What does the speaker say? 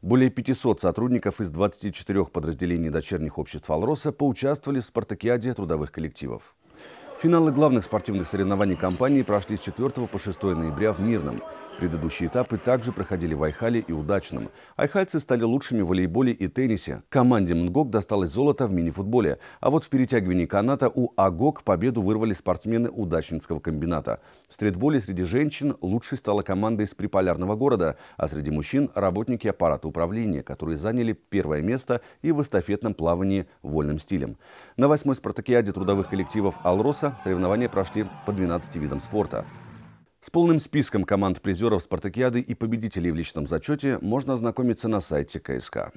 Более 500 сотрудников из 24 подразделений дочерних обществ «Алроса» поучаствовали в спартакиаде трудовых коллективов. Финалы главных спортивных соревнований компании прошли с 4 по 6 ноября в Мирном. Предыдущие этапы также проходили в Айхале и Удачном. Айхальцы стали лучшими в волейболе и теннисе. Команде МНГОК досталось золото в мини-футболе. А вот в перетягивании каната у АГОК победу вырвали спортсмены Удачнинского комбината. В стритболе среди женщин лучшей стала команда из приполярного города, а среди мужчин – работники аппарата управления, которые заняли первое место и в эстафетном плавании вольным стилем. На восьмой спартакиаде трудовых коллективов «Алроса» соревнования прошли по 12 видам спорта. С полным списком команд призеров «Спартакиады» и победителей в личном зачете можно ознакомиться на сайте КСК.